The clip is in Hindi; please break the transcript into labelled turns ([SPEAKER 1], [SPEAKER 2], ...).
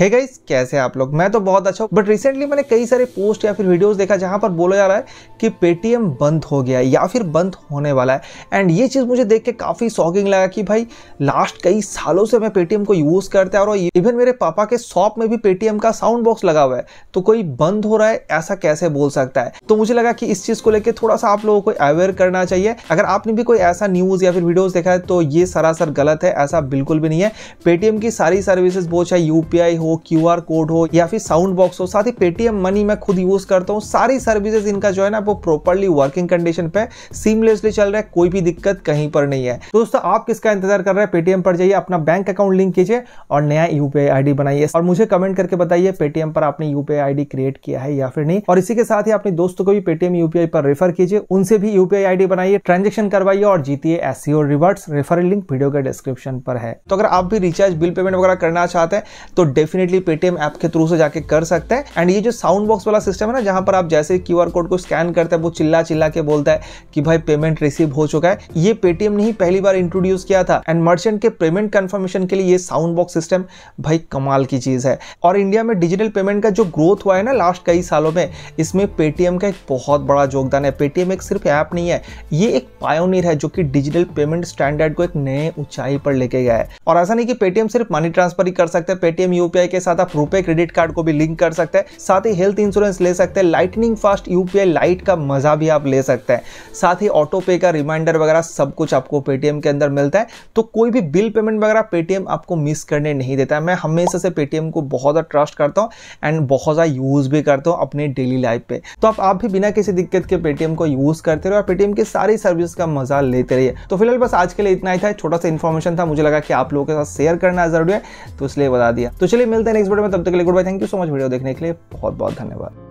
[SPEAKER 1] हे hey गाइस कैसे हैं आप लोग मैं तो बहुत अच्छा हूँ बट रिसेंटली मैंने कई सारे पोस्ट या फिर वीडियोस देखा जहाँ पर बोला जा रहा है कि पेटीएम बंद हो गया या फिर बंद होने वाला है एंड ये चीज़ मुझे देख के काफ़ी शॉकिंग लगा कि भाई लास्ट कई सालों से मैं पेटीएम को यूज़ करते हैं और इवन मेरे पापा के शॉप में भी पेटीएम का साउंड बॉक्स लगा हुआ है तो कोई बंद हो रहा है ऐसा कैसे बोल सकता है तो मुझे लगा कि इस चीज़ को लेकर थोड़ा सा आप लोगों को अवेयर करना चाहिए अगर आपने भी कोई ऐसा न्यूज़ या फिर वीडियोज़ देखा है तो ये सरासर गलत है ऐसा बिल्कुल भी नहीं है पेटीएम की सारी सर्विसेज बहुत चाहे यू हो हो क्यू कोड हो या फिर साउंड बॉक्स हो साथ ही पेटीएम मनी मैं खुद यूज़ करता हूँ सारी सर्विसेज इनका जो है ना वो प्रॉपरली वर्किंग कंडीशन पे सीमलेसली चल रहा है कोई भी दिक्कत कहीं पर नहीं है तो दोस्तों आप किसका इंतजार कर रहे हैं पेटीएम पर जाइए अपना बैंक अकाउंट लिंक कीजिए और नया यूपीआई आईडी बनाइए और मुझे कमेंट करके बताइए पेटीएम पर आपने यूपीआई आईडी क्रिएट किया है या फिर नहीं और इसी के साथ ही अपने दोस्तों को भी पेटीएम यूपीआई पर रेफर कीजिए उनसे भी यूपीआई आईडी बनाइए ट्रांजेक्शन करवाइए और जीतिए SCO rewards referral link video के डिस्क्रिप्शन पर है तो अगर आप भी रिचार्ज बिल पेमेंट वगैरह करना चाहते हैं तो डेफिनेट डेफिनेटली पेटीएम ऐप के थ्रू से जाके कर सकते हैं एंड ये जो साउंड बॉक्स वाला सिस्टम है ना जहां पर आप जैसे क्यू कोड को स्कैन करते हैं वो चिल्ला चिल्ला के बोलता है कि भाई पेमेंट रिसीव हो चुका है ये पेटीएम ने ही पहली बार इंट्रोड्यूस किया था एंड मर्चेंट के पेमेंट कन्फर्मेशन के लिए ये साउंड बॉक्स सिस्टम भाई कमाल की चीज़ है और इंडिया में डिजिटल पेमेंट का जो ग्रोथ हुआ है ना लास्ट कई सालों में इसमें पेटीएम का एक बहुत बड़ा योगदान है पेटीएम एक सिर्फ ऐप नहीं है ये एक पायोनियर है जो कि डिजिटल पेमेंट स्टैंडर्ड को एक नए ऊंचाई पर लेके गया है और ऐसा नहीं कि पेटीएम सिर्फ मनी ट्रांसफर ही कर सकते हैं पेटीएम यूपीआई यूपीआई के साथ आप रुपए क्रेडिट कार्ड को भी लिंक कर सकते हैं साथ ही हेल्थ इंश्योरेंस ले सकते हैं लाइटनिंग फास्ट यूपीआई लाइट का मजा भी आप ले सकते हैं साथ ही ऑटो पे का रिमाइंडर वगैरह सब कुछ आपको पेटीएम के अंदर मिलता है तो कोई भी बिल पेमेंट वगैरह पेटीएम आपको मिस करने नहीं देता है मैं हमेशा से पेटीएम को बहुत ज़्यादा ट्रस्ट करता हूँ एंड बहुत ज़्यादा यूज़ भी करता हूँ अपने डेली लाइफ पे तो आप, आप भी बिना किसी दिक्कत के पेटीएम को यूज़ करते रहो और पेटीएम की सारी सर्विस का मजा लेते रहिए तो फिलहाल बस आज के लिए इतना ही था छोटा सा इन्फॉर्मेशन था मुझे लगा कि आप लोगों के साथ शेयर करना जरूरी है तो इसलिए बता दिया तो चलिए मिलते हैं नेक्स्ट वीडियो में तब तक के लिए goodbye thank you so much video देखने के लिए बहुत बहुत धन्यवाद